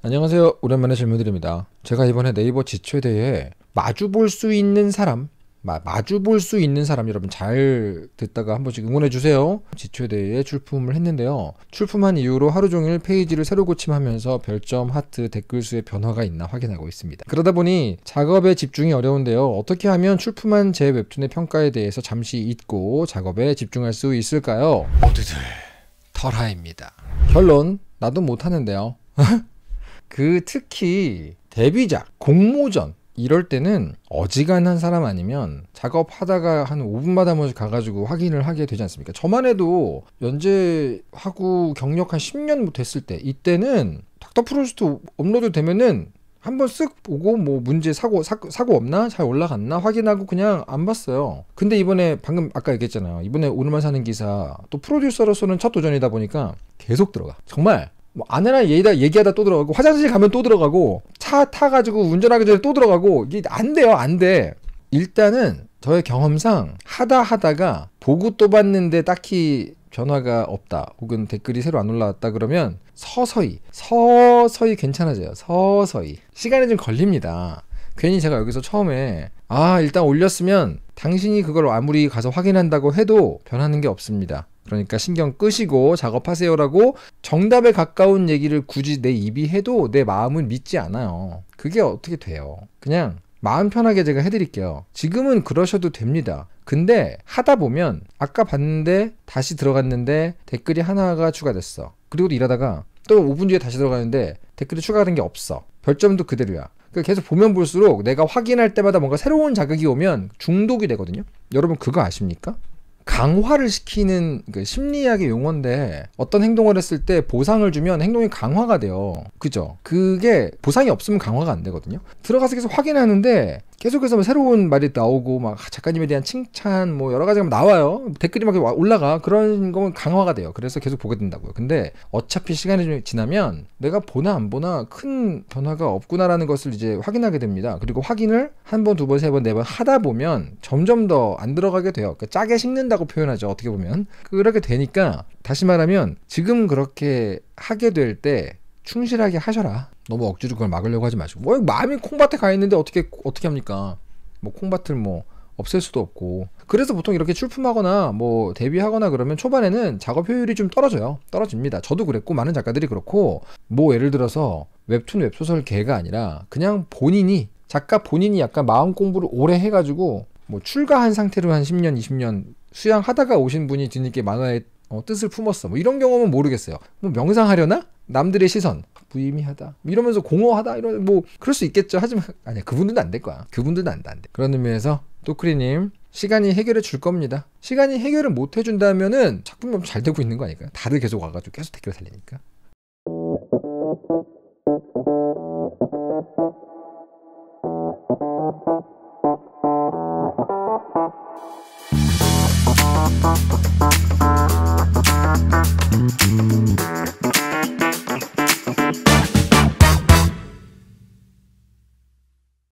안녕하세요. 오랜만에 질문드립니다. 제가 이번에 네이버 지초에 대해 마주 볼 수 있는 사람, 마, 마주 볼 수 있는 사람 여러분 잘 듣다가 한 번씩 응원해 주세요. 지초에 대해 출품을 했는데요. 출품한 이후로 하루 종일 페이지를 새로 고침하면서 별점, 하트, 댓글 수의 변화가 있나 확인하고 있습니다. 그러다 보니 작업에 집중이 어려운데요. 어떻게 하면 출품한 제 웹툰의 평가에 대해서 잠시 잊고 작업에 집중할 수 있을까요? 모두들 털하입니다. 결론 나도 못하는데요. 그 특히 데뷔작, 공모전 이럴 때는 어지간한 사람 아니면 작업하다가 한 5분마다 한번 가가지고 확인을 하게 되지 않습니까? 저만 해도 연재하고 경력 한 10년 뭐 됐을 때 이때는 닥터 프로스트 업로드 되면은 한번 쓱 보고 뭐 문제 사고 사, 사고 없나 잘 올라갔나 확인하고 그냥 안 봤어요. 근데 이번에 방금 아까 얘기했잖아요. 이번에 오늘만 사는 기사 또 프로듀서로서는 첫 도전이다 보니까 계속 들어가. 정말 뭐 아내랑 얘기다 얘기하다 또 들어가고 화장실 가면 또 들어가고 차 타가지고 운전하기 전에 또 들어가고 이게 안 돼요 안 돼. 일단은 저의 경험상 하다 하다가 보고 또 봤는데 딱히 변화가 없다 혹은 댓글이 새로 안 올라왔다 그러면 서서히 서서히 괜찮아져요 서서히 시간이 좀 걸립니다 괜히 제가 여기서 처음에 아 일단 올렸으면 당신이 그걸 아무리 가서 확인한다고 해도 변하는 게 없습니다 그러니까 신경 끄시고 작업하세요라고 정답에 가까운 얘기를 굳이 내 입이 해도 내 마음은 믿지 않아요. 그게 어떻게 돼요? 그냥 마음 편하게 제가 해드릴게요. 지금은 그러셔도 됩니다. 근데 하다 보면 아까 봤는데 다시 들어갔는데 댓글이 하나가 추가됐어. 그리고 일하다가 또 5분 뒤에 다시 들어가는데 댓글이 추가된 게 없어. 별점도 그대로야. 그러니까 계속 보면 볼수록 내가 확인할 때마다 뭔가 새로운 자극이 오면 중독이 되거든요. 여러분 그거 아십니까? 강화를 시키는 그 심리학의 용어인데 어떤 행동을 했을 때 보상을 주면 행동이 강화가 돼요. 그죠? 그게 보상이 없으면 강화가 안 되거든요. 들어가서 계속 확인하는데 계속해서 뭐 새로운 말이 나오고 막 작가님에 대한 칭찬 뭐 여러 가지가 나와요 댓글이 막 올라가 그런 거면 강화가 돼요 그래서 계속 보게 된다고요 근데 어차피 시간이 좀 지나면 내가 보나 안 보나 큰 변화가 없구나라는 것을 이제 확인하게 됩니다 그리고 확인을 한 번 두 번 세 번 네번 네 하다 보면 점점 더 안 들어가게 돼요 그러니까 짜게 식는다고 표현하죠 어떻게 보면 그렇게 되니까 다시 말하면 지금 그렇게 하게 될 때 충실하게 하셔라 너무 억지로 그걸 막으려고 하지 마시고 뭐 마음이 콩밭에 가 있는데 어떻게 어떻게 합니까? 뭐 콩밭을 뭐 없앨 수도 없고 그래서 보통 이렇게 출품하거나 뭐 데뷔하거나 그러면 초반에는 작업 효율이 좀 떨어져요 떨어집니다 저도 그랬고 많은 작가들이 그렇고 뭐 예를 들어서 웹툰 웹소설 개가 아니라 그냥 본인이 작가 본인이 약간 마음 공부를 오래 해가지고 뭐 출가한 상태로 한 10년 20년 수양하다가 오신 분이 뒤늦게 만화의 어, 뜻을 품었어 뭐 이런 경험은 모르겠어요 뭐 명상하려나? 남들의 시선 무의미하다. 뭐 이러면서 공허하다. 이런 뭐 그럴 수 있겠죠. 하지만 아니야 그분들은 안 될 거야. 그분들은 안돼 안돼. 그런 의미에서 또크리님 시간이 해결해 줄 겁니다. 시간이 해결을 못 해준다면은 작품은 잘 되고 있는 거 아닐까요? 다들 계속 와가지고 계속 댓글 달리니까